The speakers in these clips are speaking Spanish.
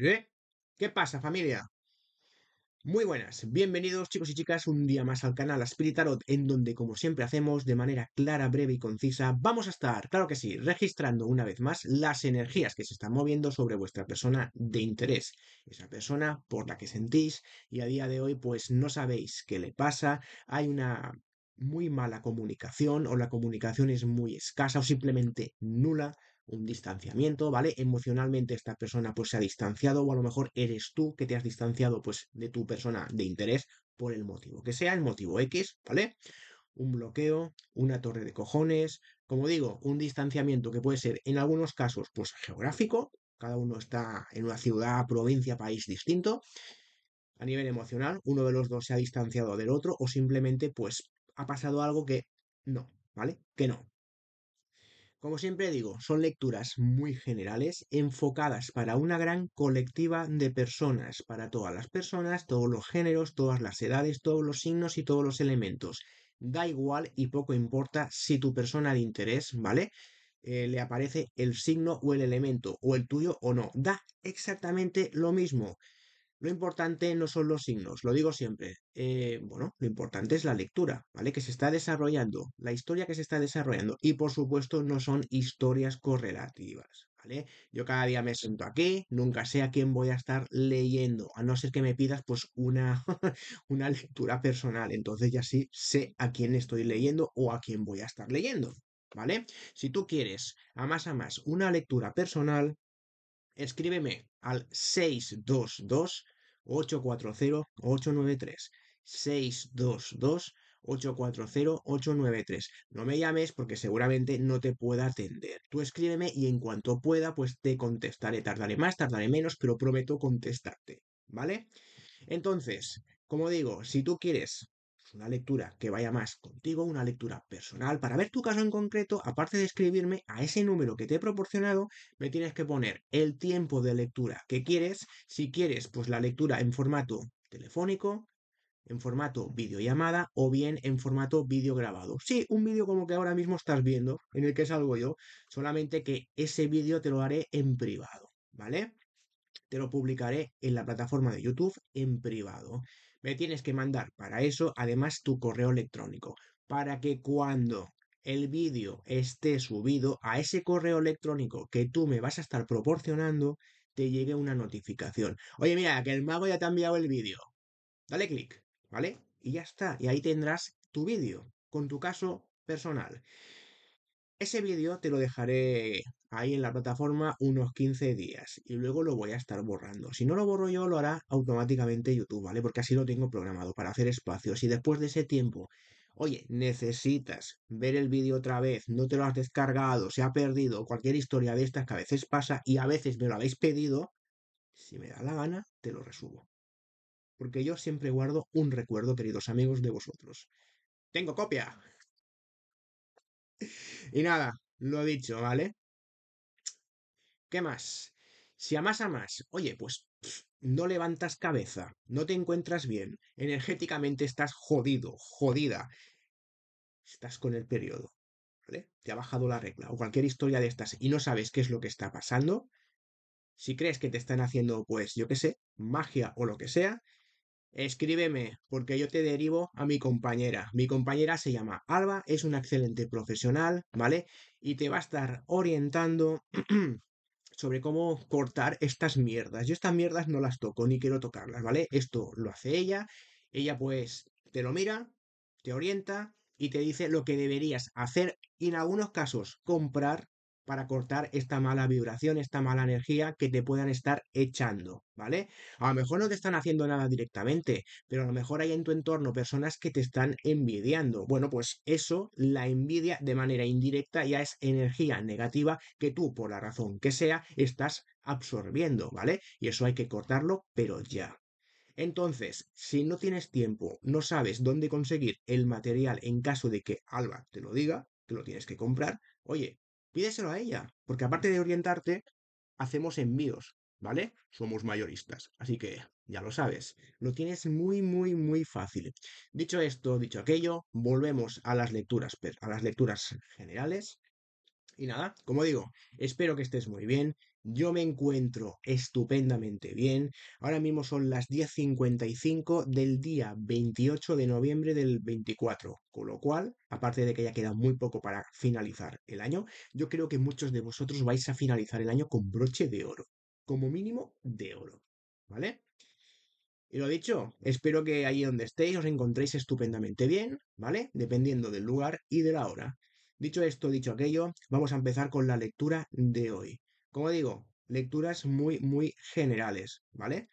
¿Eh? ¿Qué pasa, familia? Muy buenas, bienvenidos chicos y chicas un día más al canal Aspiritarot, en donde como siempre hacemos de manera clara, breve y concisa, vamos a estar, claro que sí, registrando una vez más las energías que se están moviendo sobre vuestra persona de interés, esa persona por la que sentís y a día de hoy pues no sabéis qué le pasa, hay una muy mala comunicación o la comunicación es muy escasa o simplemente nula un distanciamiento, ¿vale? Emocionalmente esta persona pues se ha distanciado o a lo mejor eres tú que te has distanciado pues de tu persona de interés por el motivo, que sea el motivo X, ¿vale? Un bloqueo, una torre de cojones, como digo, un distanciamiento que puede ser en algunos casos pues geográfico, cada uno está en una ciudad, provincia, país distinto. A nivel emocional, uno de los dos se ha distanciado del otro o simplemente pues ha pasado algo que no, ¿vale? Que no, como siempre digo, son lecturas muy generales, enfocadas para una gran colectiva de personas, para todas las personas, todos los géneros, todas las edades, todos los signos y todos los elementos. Da igual y poco importa si tu persona de interés, ¿vale? Eh, le aparece el signo o el elemento, o el tuyo o no. Da exactamente lo mismo. Lo importante no son los signos, lo digo siempre. Eh, bueno, lo importante es la lectura, ¿vale? Que se está desarrollando, la historia que se está desarrollando. Y por supuesto, no son historias correlativas, ¿vale? Yo cada día me siento aquí, nunca sé a quién voy a estar leyendo, a no ser que me pidas pues una, una lectura personal. Entonces ya sí sé a quién estoy leyendo o a quién voy a estar leyendo, ¿vale? Si tú quieres, a más a más, una lectura personal, escríbeme al 622 840 893. 622 840-893. No me llames porque seguramente no te pueda atender. Tú escríbeme y en cuanto pueda, pues te contestaré. Tardaré más, tardaré menos, pero prometo contestarte. ¿Vale? Entonces, como digo, si tú quieres una lectura que vaya más contigo, una lectura personal. Para ver tu caso en concreto, aparte de escribirme a ese número que te he proporcionado, me tienes que poner el tiempo de lectura que quieres. Si quieres, pues la lectura en formato telefónico, en formato videollamada o bien en formato vídeo grabado. Sí, un vídeo como que ahora mismo estás viendo, en el que salgo yo, solamente que ese vídeo te lo haré en privado, ¿vale? Te lo publicaré en la plataforma de YouTube en privado. Me tienes que mandar para eso además tu correo electrónico, para que cuando el vídeo esté subido a ese correo electrónico que tú me vas a estar proporcionando, te llegue una notificación. Oye, mira, que el mago ya te ha enviado el vídeo. Dale clic, ¿vale? Y ya está. Y ahí tendrás tu vídeo con tu caso personal. Ese vídeo te lo dejaré ahí en la plataforma unos 15 días y luego lo voy a estar borrando. Si no lo borro yo, lo hará automáticamente YouTube, ¿vale? Porque así lo tengo programado para hacer espacios y después de ese tiempo... Oye, necesitas ver el vídeo otra vez, no te lo has descargado, se ha perdido, cualquier historia de estas que a veces pasa y a veces me lo habéis pedido, si me da la gana, te lo resubo. Porque yo siempre guardo un recuerdo, queridos amigos, de vosotros. ¡Tengo copia! Y nada, lo he dicho, ¿vale? ¿Qué más? Si a más a más, oye, pues no levantas cabeza, no te encuentras bien, energéticamente estás jodido, jodida, estás con el periodo, ¿vale? Te ha bajado la regla o cualquier historia de estas y no sabes qué es lo que está pasando, si crees que te están haciendo, pues yo qué sé, magia o lo que sea, escríbeme, porque yo te derivo a mi compañera. Mi compañera se llama Alba, es una excelente profesional, ¿vale? Y te va a estar orientando sobre cómo cortar estas mierdas. Yo estas mierdas no las toco, ni quiero tocarlas, ¿vale? Esto lo hace ella, ella pues te lo mira, te orienta y te dice lo que deberías hacer y en algunos casos comprar para cortar esta mala vibración, esta mala energía que te puedan estar echando, ¿vale? A lo mejor no te están haciendo nada directamente, pero a lo mejor hay en tu entorno personas que te están envidiando. Bueno, pues eso, la envidia de manera indirecta ya es energía negativa que tú, por la razón que sea, estás absorbiendo, ¿vale? Y eso hay que cortarlo, pero ya. Entonces, si no tienes tiempo, no sabes dónde conseguir el material en caso de que Alba te lo diga, que lo tienes que comprar, oye, pídeselo a ella, porque aparte de orientarte, hacemos envíos, ¿vale? Somos mayoristas, así que ya lo sabes, lo tienes muy, muy, muy fácil. Dicho esto, dicho aquello, volvemos a las lecturas, a las lecturas generales. Y nada, como digo, espero que estés muy bien, yo me encuentro estupendamente bien. Ahora mismo son las 10.55 del día 28 de noviembre del 24. Con lo cual, aparte de que ya queda muy poco para finalizar el año, yo creo que muchos de vosotros vais a finalizar el año con broche de oro. Como mínimo de oro. ¿Vale? Y lo dicho, espero que ahí donde estéis os encontréis estupendamente bien, ¿vale? Dependiendo del lugar y de la hora. Dicho esto, dicho aquello, vamos a empezar con la lectura de hoy como digo, lecturas muy, muy generales, ¿vale?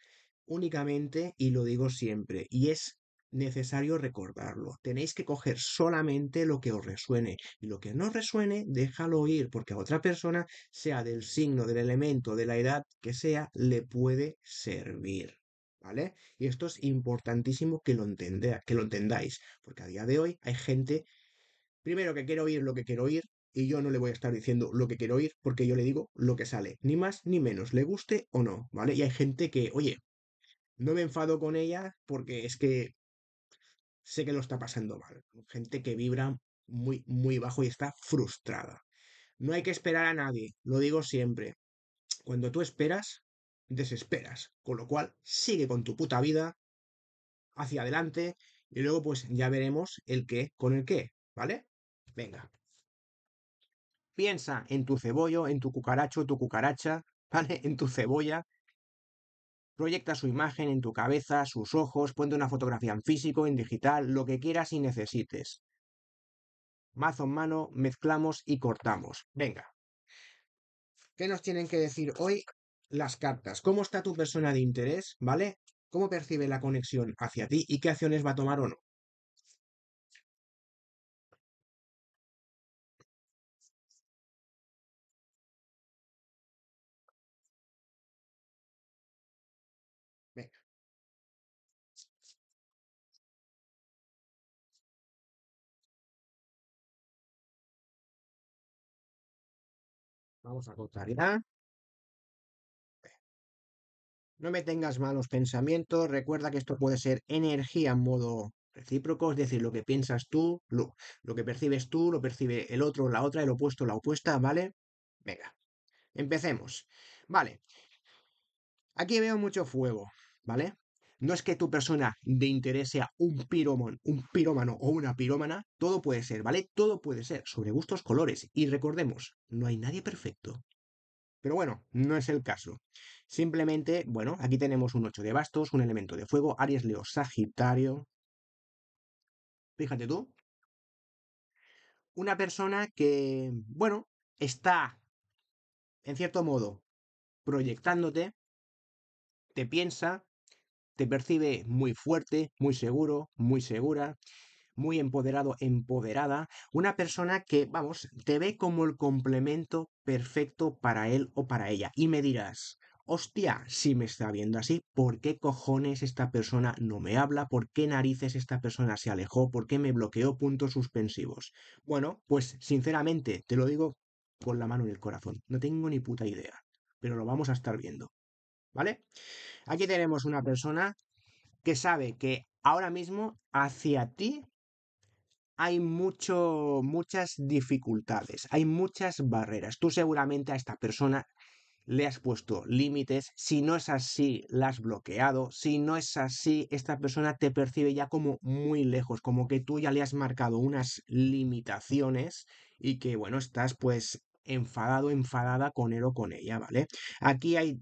Únicamente, y lo digo siempre, y es necesario recordarlo. Tenéis que coger solamente lo que os resuene y lo que no resuene, déjalo ir, porque a otra persona, sea del signo, del elemento, de la edad que sea, le puede servir. ¿Vale? Y esto es importantísimo que lo, que lo entendáis, porque a día de hoy hay gente, primero que quiero oír lo que quiero oír, y yo no le voy a estar diciendo lo que quiero oír porque yo le digo lo que sale, ni más ni menos, le guste o no, ¿vale? Y hay gente que, oye, no me enfado con ella porque es que sé que lo está pasando mal. Gente que vibra muy, muy bajo y está frustrada. No hay que esperar a nadie, lo digo siempre. Cuando tú esperas, desesperas. Con lo cual, sigue con tu puta vida hacia adelante y luego pues ya veremos el qué con el qué, ¿vale? Venga. Piensa en tu cebollo, en tu cucaracho, tu cucaracha, ¿vale? En tu cebolla. Proyecta su imagen en tu cabeza, sus ojos, ponte una fotografía en físico, en digital, lo que quieras y necesites. Mazo en mano, mezclamos y cortamos. Venga. ¿Qué nos tienen que decir hoy las cartas? ¿Cómo está tu persona de interés? ¿Vale? ¿Cómo percibe la conexión hacia ti y qué acciones va a tomar o no? a No me tengas malos pensamientos. Recuerda que esto puede ser energía en modo recíproco, es decir, lo que piensas tú, lo, lo, que percibes tú, lo percibe el otro, la otra, el opuesto, la opuesta, ¿vale? Venga, empecemos. Vale. Aquí veo mucho fuego, ¿vale? No es que tu persona de interés sea un piromón, un pirómano o una pirómana, todo puede ser, ¿vale? Todo puede ser, sobre gustos, colores. Y recordemos, no hay nadie perfecto. Pero bueno, no es el caso. Simplemente, bueno, aquí tenemos un 8 de bastos, un elemento de fuego, Aries, Leo, Sagitario. Fíjate tú. Una persona que, bueno, está, en cierto modo, proyectándote, te piensa, te percibe muy fuerte, muy seguro, muy segura, muy empoderado, empoderada. Una persona que, vamos, te ve como el complemento perfecto para él o para ella. Y me dirás, hostia, si me está viendo así, ¿por qué cojones esta persona no me habla? ¿Por qué narices esta persona se alejó? ¿Por qué me bloqueó puntos suspensivos? Bueno, pues sinceramente, te lo digo con la mano en el corazón, no tengo ni puta idea, pero lo vamos a estar viendo. ¿vale? Aquí tenemos una persona que sabe que ahora mismo hacia ti hay mucho, muchas dificultades, hay muchas barreras. Tú seguramente a esta persona le has puesto límites, si no es así, la has bloqueado, si no es así, esta persona te percibe ya como muy lejos, como que tú ya le has marcado unas limitaciones y que, bueno, estás pues enfadado, enfadada con él o con ella, ¿vale? Aquí hay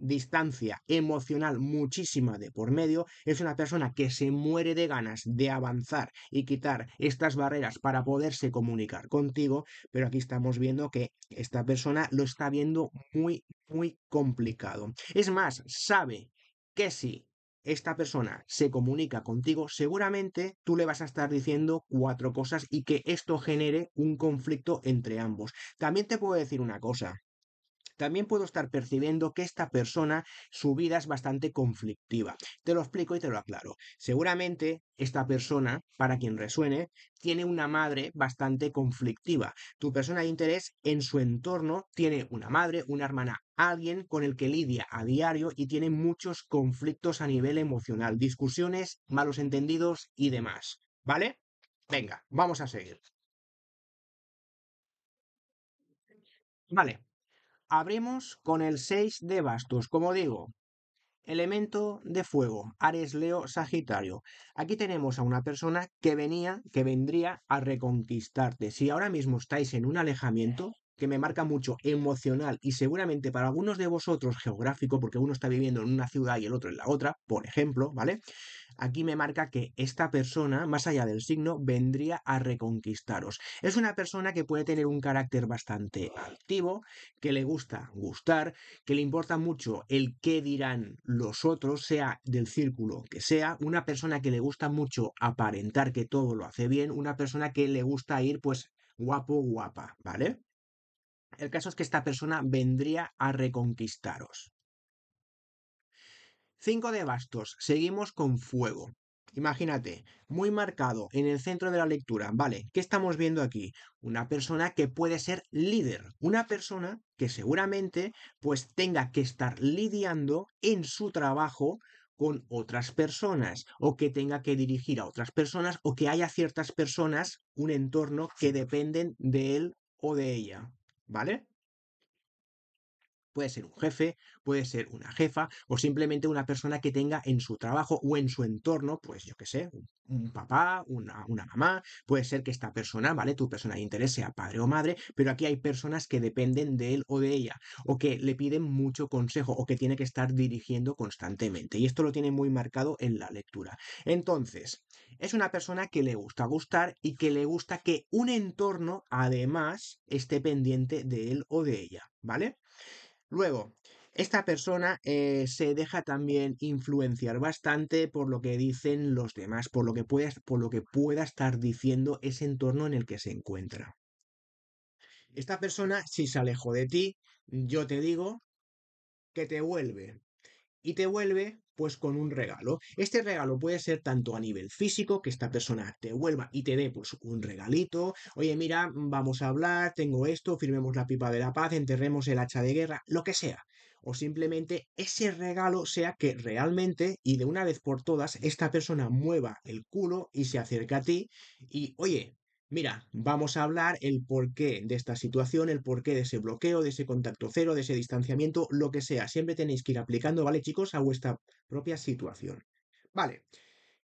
distancia emocional muchísima de por medio, es una persona que se muere de ganas de avanzar y quitar estas barreras para poderse comunicar contigo, pero aquí estamos viendo que esta persona lo está viendo muy, muy complicado. Es más, sabe que si esta persona se comunica contigo, seguramente tú le vas a estar diciendo cuatro cosas y que esto genere un conflicto entre ambos. También te puedo decir una cosa, también puedo estar percibiendo que esta persona, su vida es bastante conflictiva. Te lo explico y te lo aclaro. Seguramente esta persona, para quien resuene, tiene una madre bastante conflictiva. Tu persona de interés en su entorno tiene una madre, una hermana, alguien con el que lidia a diario y tiene muchos conflictos a nivel emocional, discusiones, malos entendidos y demás. ¿Vale? Venga, vamos a seguir. Vale, Abrimos con el 6 de bastos, como digo. Elemento de fuego, Ares Leo Sagitario. Aquí tenemos a una persona que venía, que vendría a reconquistarte. Si ahora mismo estáis en un alejamiento, que me marca mucho emocional y seguramente para algunos de vosotros geográfico, porque uno está viviendo en una ciudad y el otro en la otra, por ejemplo, ¿vale? aquí me marca que esta persona, más allá del signo, vendría a reconquistaros. Es una persona que puede tener un carácter bastante activo, que le gusta gustar, que le importa mucho el qué dirán los otros, sea del círculo que sea, una persona que le gusta mucho aparentar que todo lo hace bien, una persona que le gusta ir pues guapo, guapa, ¿vale? El caso es que esta persona vendría a reconquistaros. Cinco de bastos, seguimos con fuego. Imagínate, muy marcado en el centro de la lectura, ¿vale? ¿Qué estamos viendo aquí? Una persona que puede ser líder, una persona que seguramente pues tenga que estar lidiando en su trabajo con otras personas o que tenga que dirigir a otras personas o que haya ciertas personas, un entorno que dependen de él o de ella, ¿vale? Puede ser un jefe, puede ser una jefa o simplemente una persona que tenga en su trabajo o en su entorno, pues yo qué sé, un, papá, una, una, mamá, puede ser que esta persona, ¿vale? Tu persona de interés sea padre o madre, pero aquí hay personas que dependen de él o de ella o que le piden mucho consejo o que tiene que estar dirigiendo constantemente. Y esto lo tiene muy marcado en la lectura. Entonces, es una persona que le gusta gustar y que le gusta que un entorno además esté pendiente de él o de ella, ¿vale? Luego, esta persona eh, se deja también influenciar bastante por lo que dicen los demás, por lo que, por lo que pueda estar diciendo ese entorno en el que se encuentra. Esta persona, si se alejó de ti, yo te digo que te vuelve. Y te vuelve pues con un regalo. Este regalo puede ser tanto a nivel físico, que esta persona te vuelva y te dé pues, un regalito. Oye, mira, vamos a hablar, tengo esto, firmemos la pipa de la paz, enterremos el hacha de guerra, lo que sea. O simplemente ese regalo sea que realmente y de una vez por todas esta persona mueva el culo y se acerque a ti y, oye, mira, vamos a hablar el porqué de esta situación, el porqué de ese bloqueo, de ese contacto cero, de ese distanciamiento, lo que sea. Siempre tenéis que ir aplicando, ¿vale, chicos? A vuestra propia situación. Vale,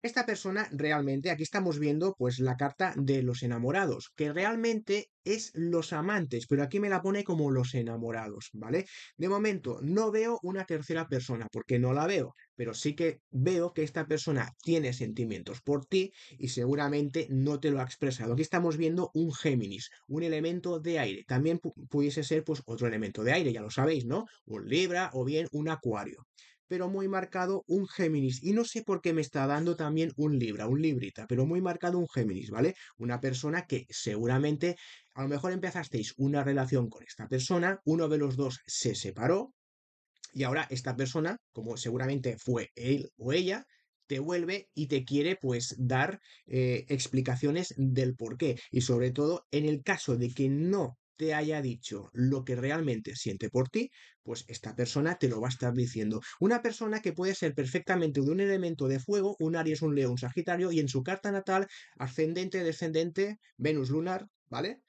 esta persona realmente, aquí estamos viendo pues la carta de los enamorados, que realmente es los amantes, pero aquí me la pone como los enamorados, ¿vale? De momento no veo una tercera persona porque no la veo, pero sí que veo que esta persona tiene sentimientos por ti y seguramente no te lo ha expresado. Aquí estamos viendo un Géminis, un elemento de aire, también pudiese ser pues otro elemento de aire, ya lo sabéis, ¿no? Un Libra o bien un Acuario pero muy marcado un Géminis. Y no sé por qué me está dando también un Libra, un Librita, pero muy marcado un Géminis, ¿vale? Una persona que seguramente a lo mejor empezasteis una relación con esta persona, uno de los dos se separó y ahora esta persona, como seguramente fue él o ella, te vuelve y te quiere pues dar eh, explicaciones del por qué. Y sobre todo en el caso de que no te haya dicho lo que realmente siente por ti, pues esta persona te lo va a estar diciendo. Una persona que puede ser perfectamente de un elemento de fuego, un Aries, un Leo, un Sagitario, y en su carta natal, ascendente, descendente, Venus lunar, ¿vale?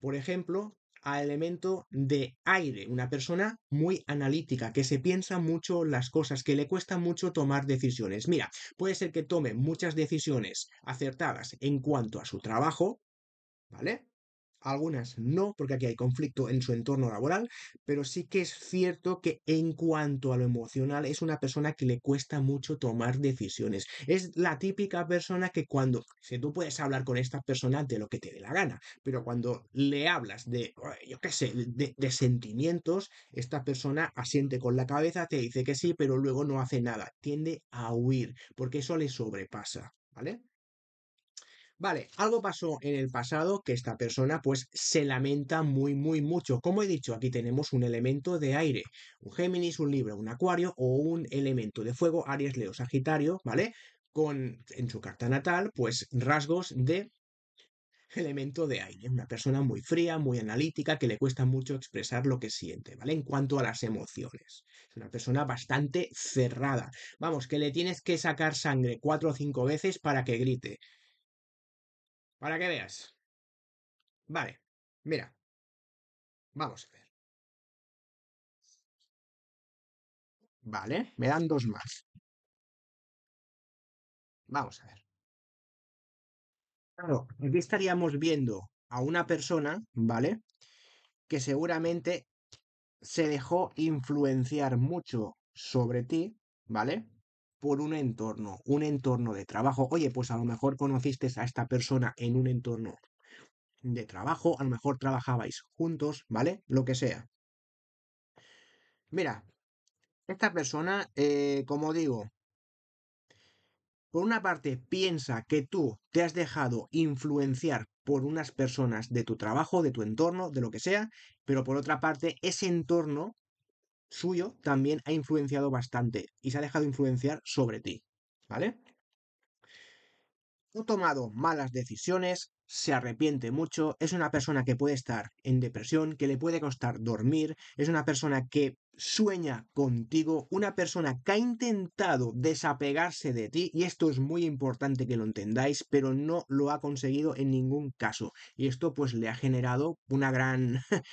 Por ejemplo, a elemento de aire, una persona muy analítica, que se piensa mucho las cosas, que le cuesta mucho tomar decisiones. Mira, puede ser que tome muchas decisiones acertadas en cuanto a su trabajo, ¿vale? algunas no, porque aquí hay conflicto en su entorno laboral, pero sí que es cierto que en cuanto a lo emocional es una persona que le cuesta mucho tomar decisiones. Es la típica persona que cuando, si tú puedes hablar con esta persona de lo que te dé la gana, pero cuando le hablas de, yo qué sé, de, de sentimientos, esta persona asiente con la cabeza, te dice que sí, pero luego no hace nada, tiende a huir, porque eso le sobrepasa, ¿vale? Vale, algo pasó en el pasado que esta persona pues se lamenta muy muy mucho. Como he dicho, aquí tenemos un elemento de aire, un Géminis, un libro un Acuario o un elemento de fuego, Aries, Leo, Sagitario, ¿vale? Con en su carta natal pues rasgos de elemento de aire, una persona muy fría, muy analítica, que le cuesta mucho expresar lo que siente, ¿vale? En cuanto a las emociones. Es una persona bastante cerrada. Vamos, que le tienes que sacar sangre cuatro o cinco veces para que grite. Para que veas. Vale, mira. Vamos a ver. Vale, me dan dos más. Vamos a ver. Claro, aquí estaríamos viendo a una persona, ¿vale? Que seguramente se dejó influenciar mucho sobre ti, ¿vale? por un entorno, un entorno de trabajo. Oye, pues a lo mejor conociste a esta persona en un entorno de trabajo, a lo mejor trabajabais juntos, ¿vale? Lo que sea. Mira, esta persona, eh, como digo, por una parte piensa que tú te has dejado influenciar por unas personas de tu trabajo, de tu entorno, de lo que sea, pero por otra parte ese entorno suyo también ha influenciado bastante y se ha dejado influenciar sobre ti, ¿vale? Ha tomado malas decisiones, se arrepiente mucho, es una persona que puede estar en depresión, que le puede costar dormir, es una persona que sueña contigo, una persona que ha intentado desapegarse de ti, y esto es muy importante que lo entendáis, pero no lo ha conseguido en ningún caso. Y esto pues le ha generado una gran...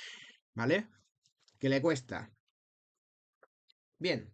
¿Vale? Que le cuesta, Bien.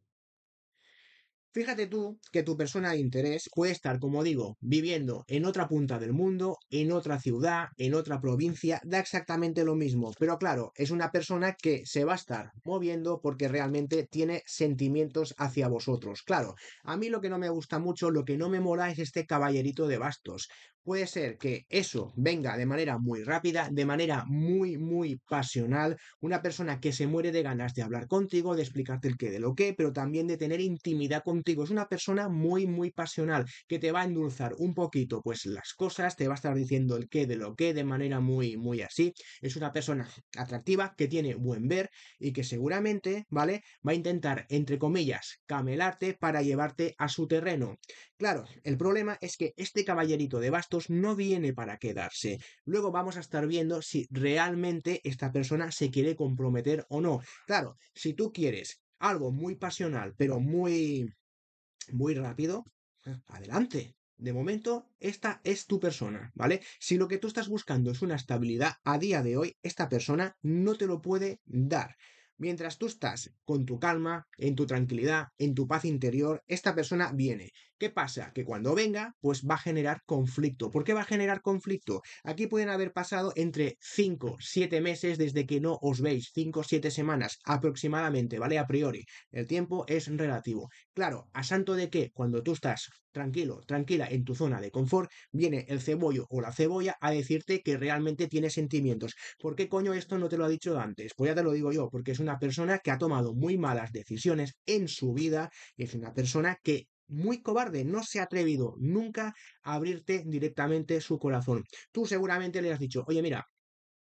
Fíjate tú que tu persona de interés puede estar, como digo, viviendo en otra punta del mundo, en otra ciudad, en otra provincia, da exactamente lo mismo, pero claro, es una persona que se va a estar moviendo porque realmente tiene sentimientos hacia vosotros. Claro, a mí lo que no me gusta mucho, lo que no me mola es este caballerito de bastos, puede ser que eso venga de manera muy rápida, de manera muy, muy pasional, una persona que se muere de ganas de hablar contigo, de explicarte el qué de lo qué, pero también de tener intimidad contigo. Es una persona muy, muy pasional, que te va a endulzar un poquito pues las cosas, te va a estar diciendo el qué de lo qué de manera muy, muy así. Es una persona atractiva, que tiene buen ver y que seguramente, ¿vale? Va a intentar, entre comillas, camelarte para llevarte a su terreno. Claro, el problema es que este caballerito de bastos no viene para quedarse. Luego vamos a estar viendo si realmente esta persona se quiere comprometer o no. Claro, si tú quieres algo muy pasional, pero muy muy rápido, adelante. De momento, esta es tu persona, ¿vale? Si lo que tú estás buscando es una estabilidad, a día de hoy, esta persona no te lo puede dar. Mientras tú estás con tu calma, en tu tranquilidad, en tu paz interior, esta persona viene. ¿Qué pasa? Que cuando venga, pues va a generar conflicto. ¿Por qué va a generar conflicto? Aquí pueden haber pasado entre 5, 7 meses desde que no os veis, 5, 7 semanas aproximadamente, ¿vale? A priori, el tiempo es relativo. Claro, a santo de que cuando tú estás tranquilo, tranquila en tu zona de confort, viene el cebollo o la cebolla a decirte que realmente tiene sentimientos. ¿Por qué coño esto no te lo ha dicho antes? Pues ya te lo digo yo, porque es una persona que ha tomado muy malas decisiones en su vida es una persona que muy cobarde, no se ha atrevido nunca a abrirte directamente su corazón. Tú seguramente le has dicho, oye, mira,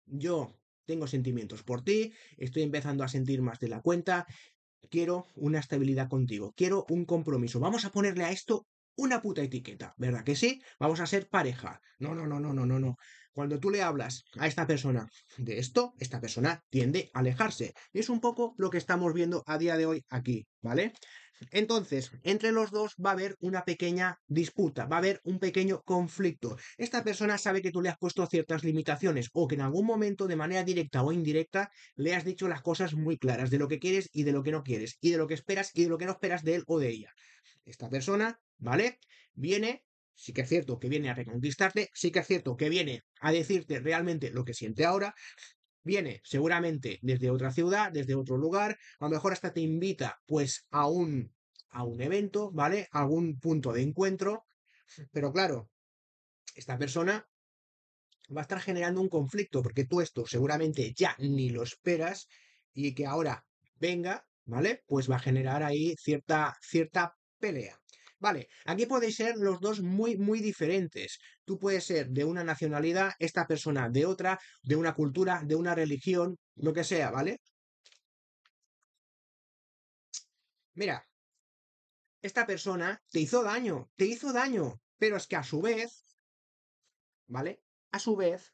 yo tengo sentimientos por ti, estoy empezando a sentir más de la cuenta, quiero una estabilidad contigo, quiero un compromiso. Vamos a ponerle a esto una puta etiqueta, ¿verdad que sí? Vamos a ser pareja. No, no, no, no, no, no, no. Cuando tú le hablas a esta persona de esto, esta persona tiende a alejarse. es un poco lo que estamos viendo a día de hoy aquí, ¿vale? Entonces, entre los dos va a haber una pequeña disputa, va a haber un pequeño conflicto. Esta persona sabe que tú le has puesto ciertas limitaciones o que en algún momento, de manera directa o indirecta, le has dicho las cosas muy claras de lo que quieres y de lo que no quieres, y de lo que esperas y de lo que no esperas de él o de ella. Esta persona, ¿vale? Viene sí que es cierto que viene a reconquistarte, sí que es cierto que viene a decirte realmente lo que siente ahora, viene seguramente desde otra ciudad, desde otro lugar, a lo mejor hasta te invita pues a un, a un evento, ¿vale? A algún punto de encuentro, pero claro, esta persona va a estar generando un conflicto porque tú esto seguramente ya ni lo esperas y que ahora venga, ¿vale? Pues va a generar ahí cierta, cierta pelea. Vale, aquí podéis ser los dos muy, muy diferentes. Tú puedes ser de una nacionalidad, esta persona de otra, de una cultura, de una religión, lo que sea, ¿vale? Mira, esta persona te hizo daño, te hizo daño, pero es que a su vez, ¿vale? A su vez,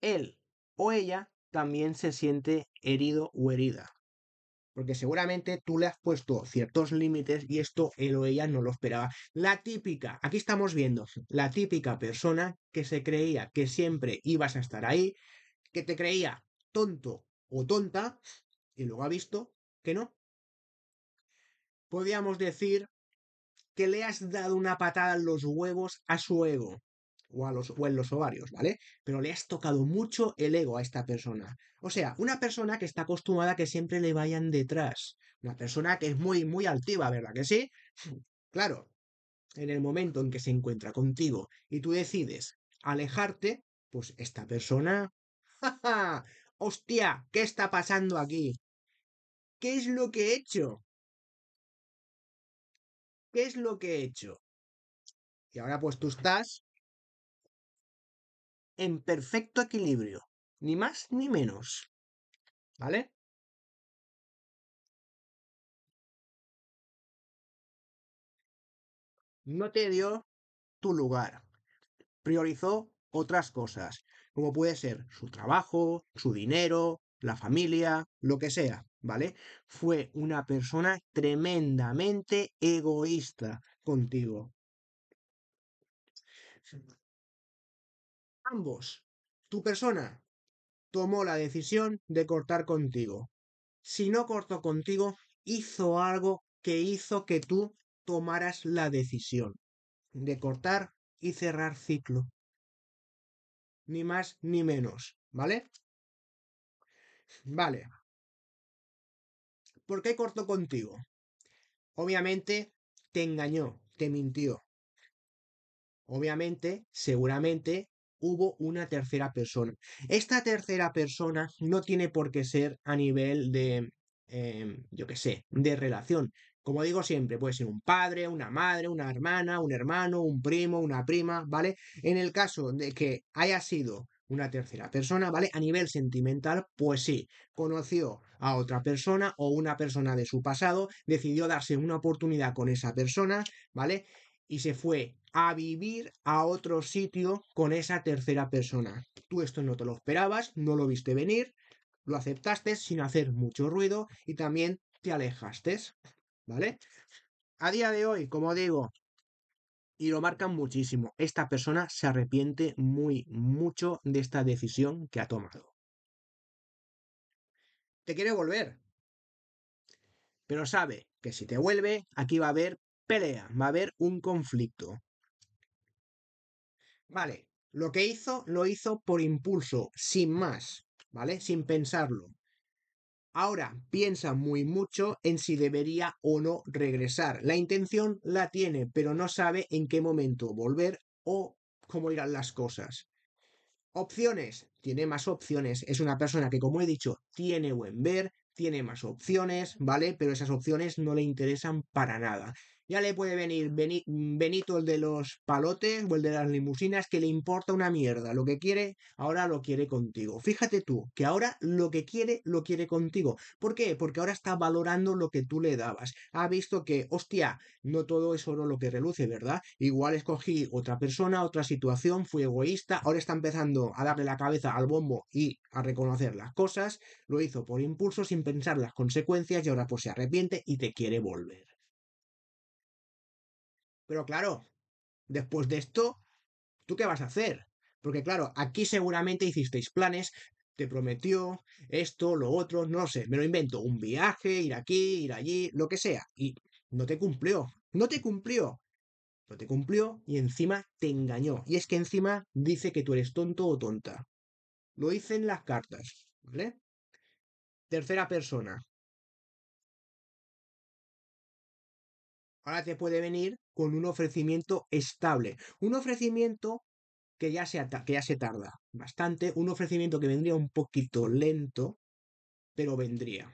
él o ella también se siente herido o herida porque seguramente tú le has puesto ciertos límites y esto él o ella no lo esperaba. La típica, aquí estamos viendo, la típica persona que se creía que siempre ibas a estar ahí, que te creía tonto o tonta y luego ha visto que no. Podríamos decir que le has dado una patada en los huevos a su ego o, a los, o en los ovarios, ¿vale? Pero le has tocado mucho el ego a esta persona. O sea, una persona que está acostumbrada a que siempre le vayan detrás. Una persona que es muy, muy altiva, ¿verdad? Que sí. Claro, en el momento en que se encuentra contigo y tú decides alejarte, pues esta persona... ¡Ja, ja! ¡Hostia! ¿Qué está pasando aquí? ¿Qué es lo que he hecho? ¿Qué es lo que he hecho? Y ahora pues tú estás en perfecto equilibrio, ni más ni menos. ¿Vale? No te dio tu lugar. Priorizó otras cosas, como puede ser su trabajo, su dinero, la familia, lo que sea, ¿vale? Fue una persona tremendamente egoísta contigo tu persona tomó la decisión de cortar contigo. Si no cortó contigo, hizo algo que hizo que tú tomaras la decisión de cortar y cerrar ciclo. Ni más ni menos, ¿vale? Vale. ¿Por qué cortó contigo? Obviamente te engañó, te mintió. Obviamente, seguramente hubo una tercera persona. Esta tercera persona no tiene por qué ser a nivel de, em, yo qué sé, de relación. Como digo siempre, puede ser un padre, una madre, una hermana, un hermano, un primo, una prima, ¿vale? En el caso de que haya sido una tercera persona, ¿vale? A nivel sentimental, pues sí, conoció a otra persona o una persona de su pasado, decidió darse una oportunidad con esa persona, ¿vale? Y se fue a vivir a otro sitio con esa tercera persona. Tú esto no te lo esperabas, no lo viste venir, lo aceptaste sin hacer mucho ruido y también te alejaste, ¿vale? A día de hoy, como digo, y lo marcan muchísimo, esta persona se arrepiente muy mucho de esta decisión que ha tomado. Te quiere volver, pero sabe que si te vuelve, aquí va a haber pelea, va a haber un conflicto. Vale, lo que hizo, lo hizo por impulso, sin más, ¿vale? Sin pensarlo. Ahora piensa muy mucho en si debería o no regresar. La intención la tiene, pero no sabe en qué momento volver o cómo irán las cosas. Opciones. Tiene más opciones. Es una persona que, como he dicho, tiene buen ver, tiene más opciones, ¿vale? Pero esas opciones no le interesan para nada. Ya le puede venir mm, Benito el de los palotes o el de las limusinas que le importa una mierda. Lo que quiere, ahora lo quiere contigo. Fíjate tú, que ahora lo que quiere, lo quiere contigo. ¿Por qué? Porque ahora está valorando lo que tú le dabas. Ha visto que, hostia, no todo es oro lo que reluce, ¿verdad? Igual escogí otra persona, otra situación, fui egoísta. Ahora está empezando a darle la cabeza al bombo y a reconocer las cosas. Lo hizo por impulso sin pensar las consecuencias y ahora pues se arrepiente y te quiere volver. Pero claro, después de esto, ¿tú qué vas a hacer? Porque claro, aquí seguramente hicisteis planes, te prometió esto, lo otro, no sé, me lo invento, un viaje, ir aquí, ir allí, lo que sea. Y no te cumplió, no te cumplió, no te cumplió y encima te engañó. Y es que encima dice que tú eres tonto o tonta. Lo dicen las cartas, ¿vale? Tercera persona. Ahora te puede venir con un ofrecimiento estable. Un ofrecimiento que ya, se que ya se tarda bastante, un ofrecimiento que vendría un poquito lento, pero vendría.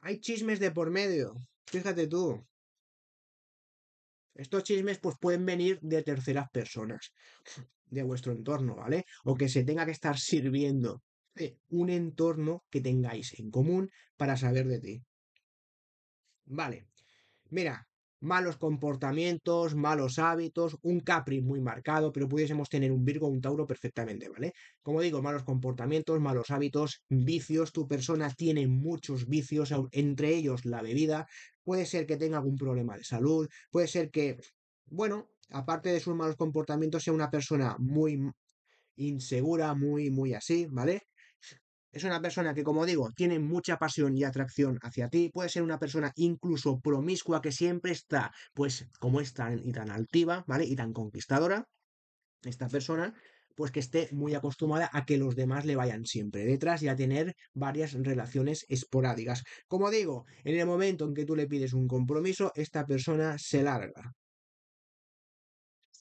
Hay chismes de por medio, fíjate tú. Estos chismes pues pueden venir de terceras personas, de vuestro entorno, ¿vale? O que se tenga que estar sirviendo de eh, un entorno que tengáis en común para saber de ti. Vale. Mira, malos comportamientos, malos hábitos, un Capri muy marcado, pero pudiésemos tener un Virgo o un Tauro perfectamente, ¿vale? Como digo, malos comportamientos, malos hábitos, vicios, tu persona tiene muchos vicios, entre ellos la bebida, puede ser que tenga algún problema de salud, puede ser que, bueno, aparte de sus malos comportamientos, sea una persona muy insegura, muy, muy así, ¿vale? Es una persona que, como digo, tiene mucha pasión y atracción hacia ti. Puede ser una persona incluso promiscua que siempre está, pues como es tan y tan altiva, ¿vale? Y tan conquistadora. Esta persona pues que esté muy acostumbrada a que los demás le vayan siempre detrás y a tener varias relaciones esporádicas. Como digo, en el momento en que tú le pides un compromiso, esta persona se larga.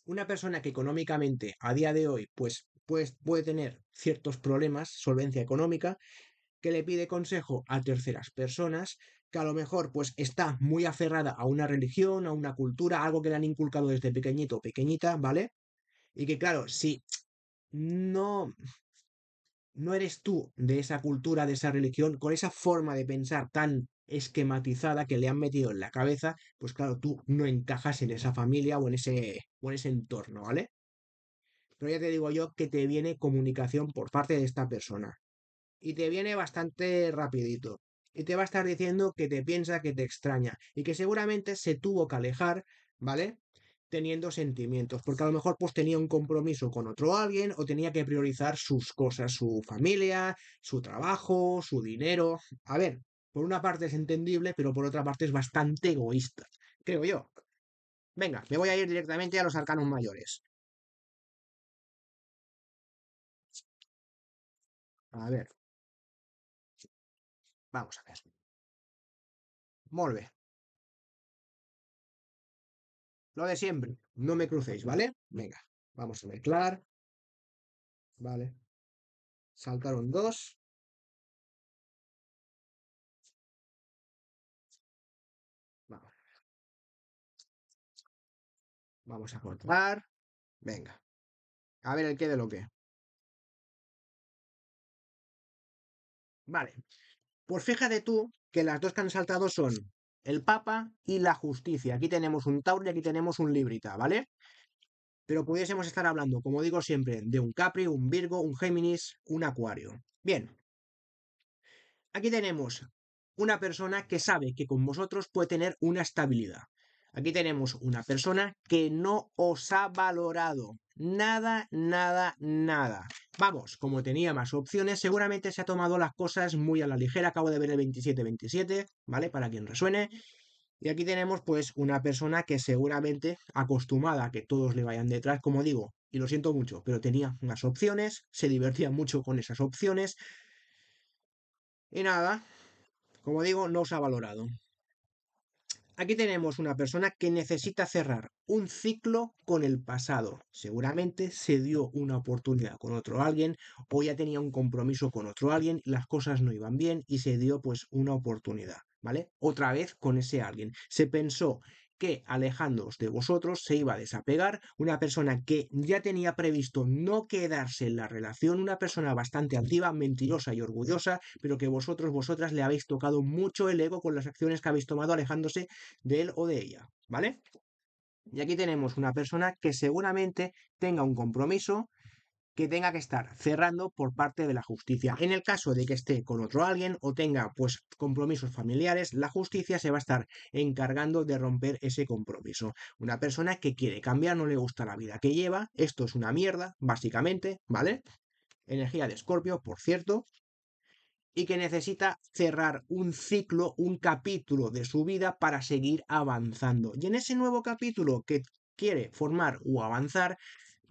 Una persona que económicamente a día de hoy pues pues puede tener ciertos problemas, solvencia económica, que le pide consejo a terceras personas, que a lo mejor pues está muy aferrada a una religión, a una cultura, algo que le han inculcado desde pequeñito o pequeñita, ¿vale? Y que claro, si no no eres tú de esa cultura, de esa religión, con esa forma de pensar tan esquematizada que le han metido en la cabeza, pues claro, tú no encajas en esa familia o en ese, o en ese entorno, ¿vale? Pero ya te digo yo que te viene comunicación por parte de esta persona. Y te viene bastante rapidito. Y te va a estar diciendo que te piensa, que te extraña. Y que seguramente se tuvo que alejar, ¿vale? teniendo sentimientos, porque a lo mejor pues tenía un compromiso con otro alguien o tenía que priorizar sus cosas, su familia, su trabajo, su dinero. A ver, por una parte es entendible, pero por otra parte es bastante egoísta, creo yo. Venga, me voy a ir directamente a los arcanos mayores. A ver. Vamos a ver. molve, Lo de siempre. No me crucéis, ¿vale? Venga, vamos a mezclar. Vale. Saltaron dos. Vamos. Vamos a cortar. Venga. A ver el qué de lo que. Vale. Pues fíjate tú que las dos que han saltado son el Papa y la justicia. Aquí tenemos un Tauro y aquí tenemos un Librita, ¿vale? Pero pudiésemos estar hablando, como digo siempre, de un Capri, un Virgo, un Géminis, un Acuario. Bien. Aquí tenemos una persona que sabe que con vosotros puede tener una estabilidad. Aquí tenemos una persona que no os ha valorado. Nada, nada, nada. Vamos, como tenía más opciones, seguramente se ha tomado las cosas muy a la ligera. Acabo de ver el 27-27, ¿vale? Para quien resuene. Y aquí tenemos pues una persona que seguramente acostumbrada a que todos le vayan detrás, como digo, y lo siento mucho, pero tenía unas opciones, se divertía mucho con esas opciones. Y nada, como digo, no os ha valorado. Aquí tenemos una persona que necesita cerrar un ciclo con el pasado. Seguramente se dio una oportunidad con otro alguien o ya tenía un compromiso con otro alguien, y las cosas no iban bien y se dio pues una oportunidad, ¿vale? Otra vez con ese alguien. Se pensó que alejándoos de vosotros se iba a desapegar, una persona que ya tenía previsto no quedarse en la relación, una persona bastante activa, mentirosa y orgullosa, pero que vosotros, vosotras le habéis tocado mucho el ego con las acciones que habéis tomado alejándose de él o de ella, ¿vale? Y aquí tenemos una persona que seguramente tenga un compromiso, que tenga que estar cerrando por parte de la justicia. En el caso de que esté con otro alguien o tenga pues compromisos familiares, la justicia se va a estar encargando de romper ese compromiso. Una persona que quiere cambiar, no le gusta la vida que lleva, esto es una mierda, básicamente, ¿vale? Energía de escorpio, por cierto, y que necesita cerrar un ciclo, un capítulo de su vida para seguir avanzando. Y en ese nuevo capítulo que quiere formar o avanzar,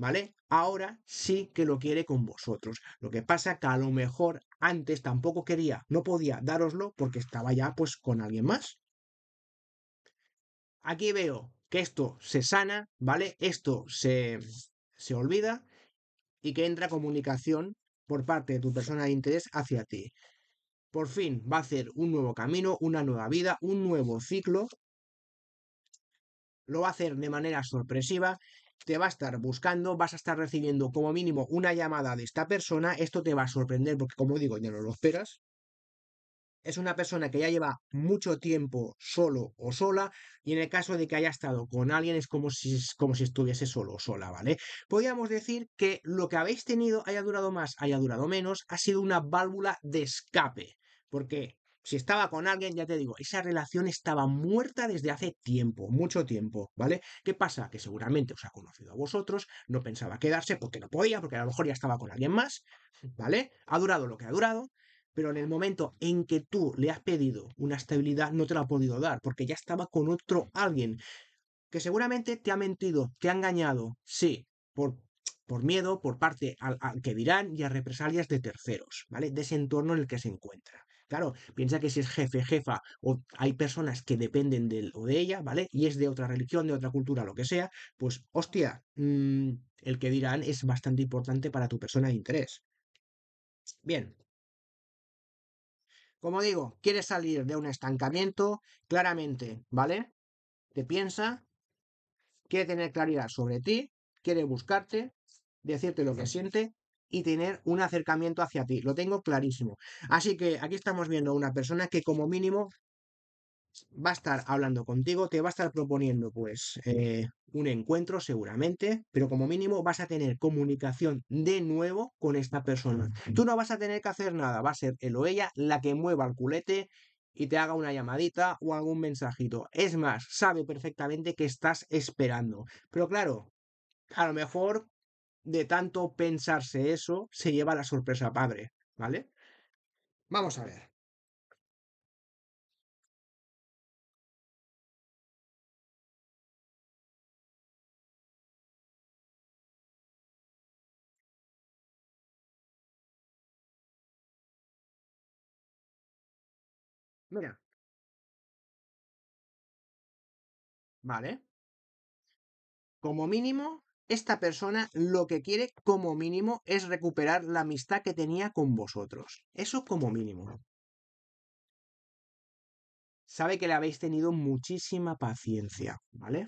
¿vale? Ahora sí que lo quiere con vosotros. Lo que pasa que a lo mejor antes tampoco quería, no podía daroslo porque estaba ya pues con alguien más. Aquí veo que esto se sana, ¿vale? Esto se, olvida y que entra comunicación por parte de tu persona de interés hacia ti. Por fin va a hacer un nuevo camino, una nueva vida, un nuevo ciclo. Lo va a hacer de manera sorpresiva te va a estar buscando, vas a estar recibiendo como mínimo una llamada de esta persona, esto te va a sorprender porque como digo, ya no lo esperas. Es una persona que ya lleva mucho tiempo solo o sola y en el caso de que haya estado con alguien es como si, como si estuviese solo o sola, ¿vale? Podríamos decir que lo que habéis tenido, haya durado más, haya durado menos, ha sido una válvula de escape, porque si estaba con alguien, ya te digo, esa relación estaba muerta desde hace tiempo, mucho tiempo, ¿vale? ¿Qué pasa? Que seguramente os ha conocido a vosotros, no pensaba quedarse porque no podía, porque a lo mejor ya estaba con alguien más, ¿vale? Ha durado lo que ha durado, pero en el momento en que tú le has pedido una estabilidad, no te la ha podido dar, porque ya estaba con otro alguien que seguramente te ha mentido, te ha engañado, sí, por, por miedo, por parte al, al, que dirán y a represalias de terceros, ¿vale? De ese entorno en el que se encuentra. Claro, piensa que si es jefe, jefa, o hay personas que dependen de o de ella, ¿vale? Y es de otra religión, de otra cultura, lo que sea, pues, hostia, mm, el que dirán es bastante importante para tu persona de interés. Bien. Como digo, quieres salir de un estancamiento, claramente, ¿vale? Te piensa, quiere tener claridad sobre ti, quiere buscarte, decirte lo que siente y tener un acercamiento hacia ti. Lo tengo clarísimo. Así que aquí estamos viendo a una persona que como mínimo va a estar hablando contigo, te va a estar proponiendo pues eh, un encuentro seguramente, pero como mínimo vas a tener comunicación de nuevo con esta persona. Tú no vas a tener que hacer nada, va a ser él o ella la que mueva el culete y te haga una llamadita o algún mensajito. Es más, sabe perfectamente que estás esperando. Pero claro, a lo mejor de tanto pensarse eso, se lleva la sorpresa padre, ¿vale? Vamos a ver. Mira. Vale. Como mínimo, esta persona lo que quiere como mínimo es recuperar la amistad que tenía con vosotros. Eso como mínimo. Sabe que le habéis tenido muchísima paciencia, ¿vale?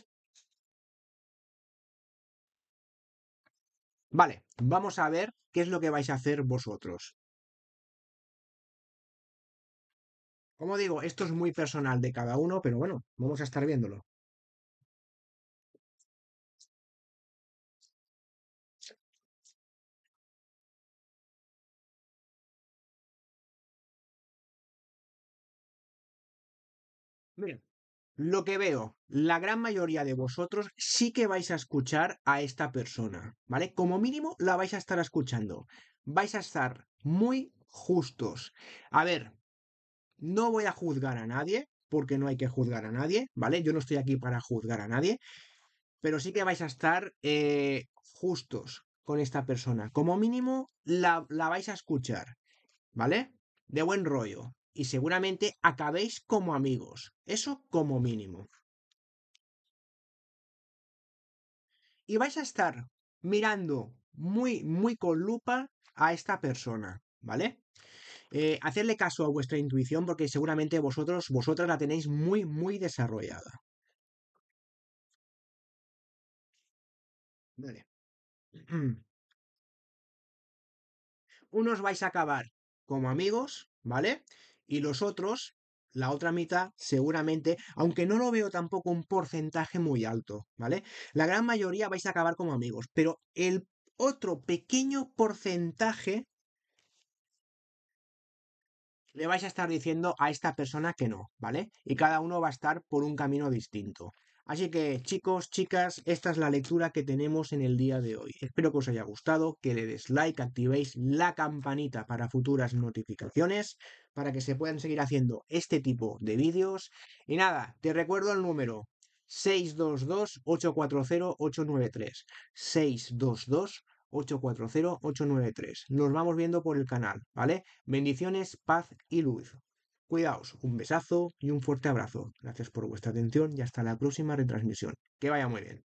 Vale, vamos a ver qué es lo que vais a hacer vosotros. Como digo, esto es muy personal de cada uno, pero bueno, vamos a estar viéndolo. Lo que veo, la gran mayoría de vosotros sí que vais a escuchar a esta persona, ¿vale? Como mínimo la vais a estar escuchando. Vais a estar muy justos. A ver, no voy a juzgar a nadie, porque no hay que juzgar a nadie, ¿vale? Yo no estoy aquí para juzgar a nadie, pero sí que vais a estar eh, justos con esta persona. Como mínimo la vais a escuchar, ¿vale? De buen rollo y seguramente acabéis como amigos, eso como mínimo. Y vais a estar mirando muy, muy con lupa a esta persona, ¿vale? Eh, hacerle caso a vuestra intuición porque seguramente vosotros, vosotras la tenéis muy, muy desarrollada. Vale. Unos vais a acabar como amigos, ¿vale? y los otros, la otra mitad, seguramente, aunque no lo veo tampoco un porcentaje muy alto, ¿vale? La gran mayoría vais a acabar como amigos, pero el otro pequeño porcentaje le vais a estar diciendo a esta persona que no, ¿vale? Y cada uno va a estar por un camino distinto. Así que chicos, chicas, esta es la lectura que tenemos en el día de hoy. Espero que os haya gustado, que le des like, activéis la campanita para futuras notificaciones, para que se puedan seguir haciendo este tipo de vídeos. Y nada, te recuerdo el número 622-840-893. 622-840-893. Nos vamos viendo por el canal, ¿vale? Bendiciones, paz y luz. Cuidaos, un besazo y un fuerte abrazo. Gracias por vuestra atención y hasta la próxima retransmisión. Que vaya muy bien.